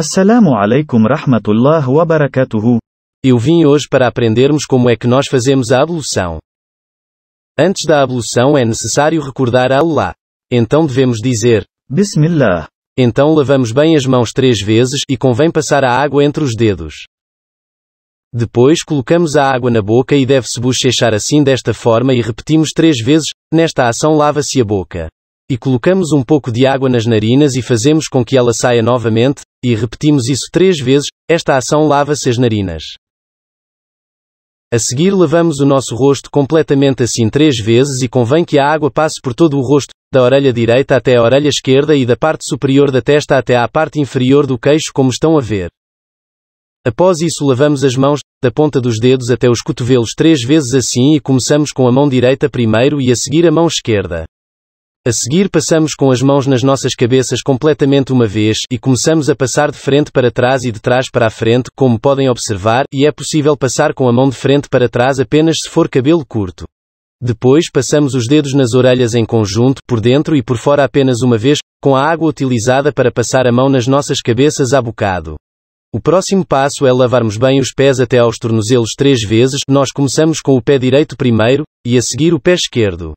Assalamu alaikum rahmatullah wa barakatuhu. Eu vim hoje para aprendermos como é que nós fazemos a ablução. Antes da ablução é necessário recordar a Allah. Então devemos dizer Bismillah. Então lavamos bem as mãos três vezes e convém passar a água entre os dedos. Depois colocamos a água na boca e deve-se bochechar assim desta forma e repetimos três vezes, nesta ação lava-se a boca e colocamos um pouco de água nas narinas e fazemos com que ela saia novamente, e repetimos isso três vezes, esta ação lava-se as narinas. A seguir lavamos o nosso rosto completamente assim três vezes e convém que a água passe por todo o rosto, da orelha direita até a orelha esquerda e da parte superior da testa até à parte inferior do queixo como estão a ver. Após isso lavamos as mãos, da ponta dos dedos até os cotovelos três vezes assim e começamos com a mão direita primeiro e a seguir a mão esquerda. A seguir passamos com as mãos nas nossas cabeças completamente uma vez e começamos a passar de frente para trás e de trás para a frente, como podem observar, e é possível passar com a mão de frente para trás apenas se for cabelo curto. Depois passamos os dedos nas orelhas em conjunto, por dentro e por fora apenas uma vez, com a água utilizada para passar a mão nas nossas cabeças a bocado. O próximo passo é lavarmos bem os pés até aos tornozelos três vezes, nós começamos com o pé direito primeiro, e a seguir o pé esquerdo.